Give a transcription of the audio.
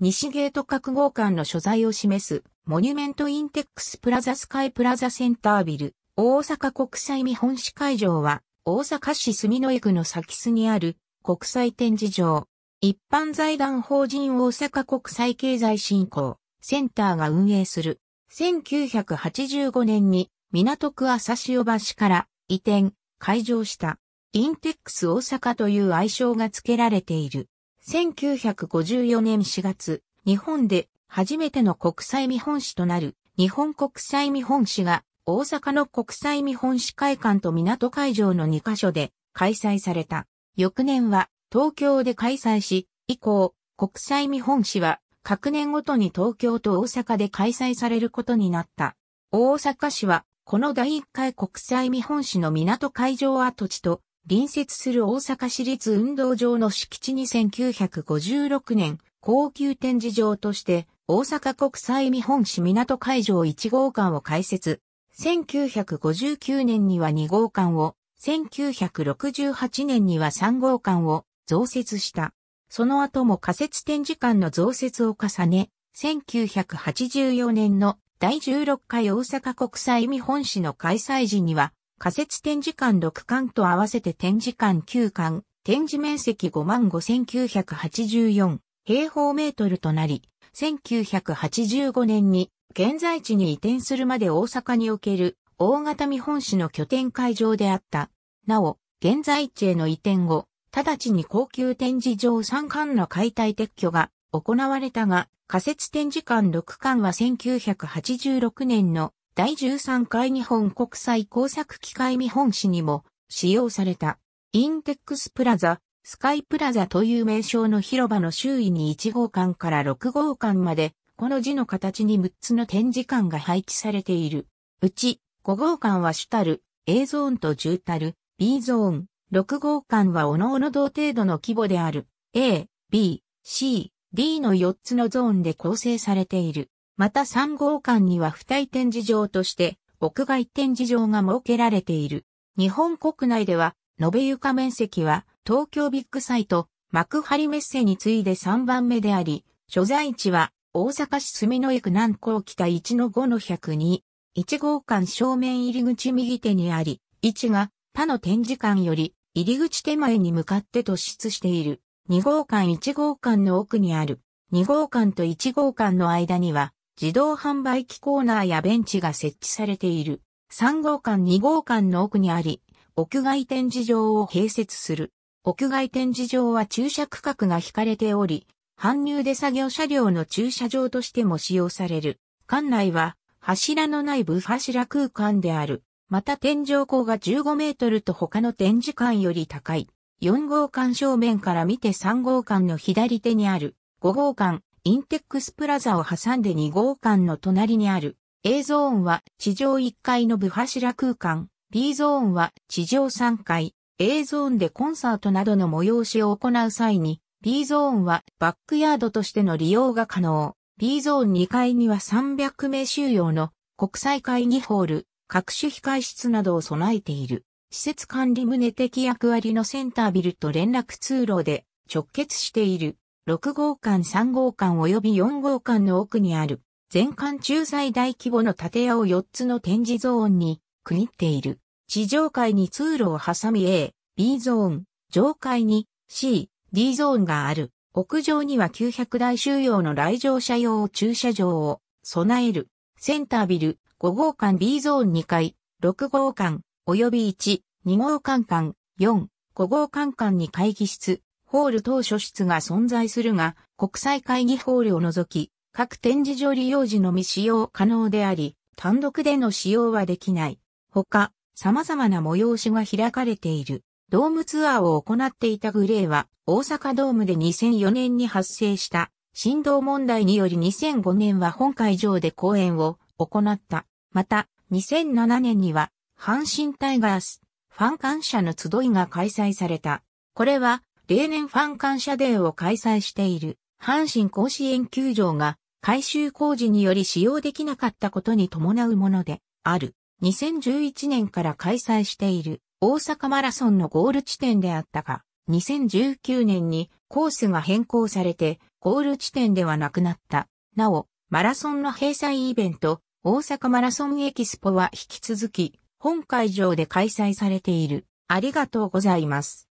西ゲート角号館の所在を示す、モニュメントインテックスプラザスカイプラザセンタービル、大阪国際見本市会場は、大阪市住江駅の先須にある国際展示場。一般財団法人大阪国際経済振興センターが運営する。1985年に港区朝潮橋から移転、開場した。インテックス大阪という愛称が付けられている。1954年4月、日本で初めての国際見本市となる日本国際見本市が大阪の国際見本市会館と港会場の2カ所で開催された。翌年は東京で開催し、以降、国際見本市は各年ごとに東京と大阪で開催されることになった。大阪市はこの第1回国際見本市の港会場跡地と隣接する大阪市立運動場の敷地に1956年、高級展示場として大阪国際見本市港会場1号館を開設。1959年には2号館を、1968年には3号館を増設した。その後も仮設展示館の増設を重ね、1984年の第16回大阪国際見本市の開催時には、仮設展示館6館と合わせて展示館9館、展示面積55,984平方メートルとなり、1985年に現在地に移転するまで大阪における大型見本市の拠点会場であった。なお、現在地への移転後、直ちに高級展示場3館の解体撤去が行われたが、仮設展示館6館は1986年の第13回日本国際工作機械見本市にも使用された。インテックスプラザ、スカイプラザという名称の広場の周囲に1号館から6号館まで、この字の形に6つの展示館が配置されている。うち、5号館は主たる A ゾーンと10たる B ゾーン、6号館は各々同程度の規模である A、B、C、D の4つのゾーンで構成されている。また3号館には付帯展示場として屋外展示場が設けられている。日本国内では延べ床面積は東京ビッグサイト幕張メッセに次いで3番目であり、所在地は大阪市住之江区南港北1の5の102、1号館正面入り口右手にあり、位置が他の展示館より入り口手前に向かって突出している。2号館1号館の奥にある。2号館と1号館の間には自動販売機コーナーやベンチが設置されている。3号館2号館の奥にあり、屋外展示場を併設する。屋外展示場は駐車区画が引かれており、搬入で作業車両の駐車場としても使用される。館内は柱のない部柱空間である。また天井高が15メートルと他の展示館より高い。4号館正面から見て3号館の左手にある。5号館、インテックスプラザを挟んで2号館の隣にある A ゾーンは地上1階の部柱空間、B ゾーンは地上3階、A ゾーンでコンサートなどの催しを行う際に、B ゾーンはバックヤードとしての利用が可能。B ゾーン2階には300名収容の国際会議ホール、各種控室などを備えている。施設管理棟的役割のセンタービルと連絡通路で直結している。6号館3号館及び4号館の奥にある、全館中最大規模の建屋を4つの展示ゾーンに区切っている。地上階に通路を挟み A、B ゾーン、上階に C、D ゾーンがある。屋上には900台収容の来場者用駐車場を備える。センタービル5号館 B ゾーン2階、6号館、及び1、2号館館、4、5号館館に会議室、ホール等初室が存在するが、国際会議ホールを除き、各展示場利用時のみ使用可能であり、単独での使用はできない。ほか、様々な催しが開かれている。ドームツアーを行っていたグレーは、大阪ドームで2004年に発生した振動問題により2005年は本会場で公演を行った。また、2007年には、阪神タイガースファン感謝の集いが開催された。これは、例年ファン感謝デーを開催している阪神甲子園球場が改修工事により使用できなかったことに伴うものである。2011年から開催している大阪マラソンのゴール地点であったが、2019年にコースが変更されてゴール地点ではなくなった。なお、マラソンの閉催イベント、大阪マラソンエキスポは引き続き、本会場で開催されている。ありがとうございます。